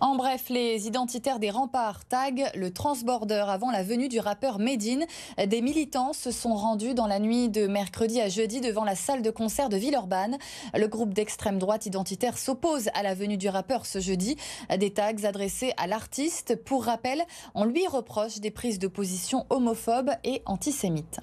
En bref, les identitaires des remparts taguent le transborder avant la venue du rappeur Medine. Des militants se sont rendus dans la nuit de mercredi à jeudi devant la salle de concert de Villeurbanne. Le groupe d'extrême droite identitaire s'oppose à la venue du rappeur ce jeudi. Des tags adressés à l'artiste. Pour rappel, on lui reproche des prises de position homophobes et antisémites.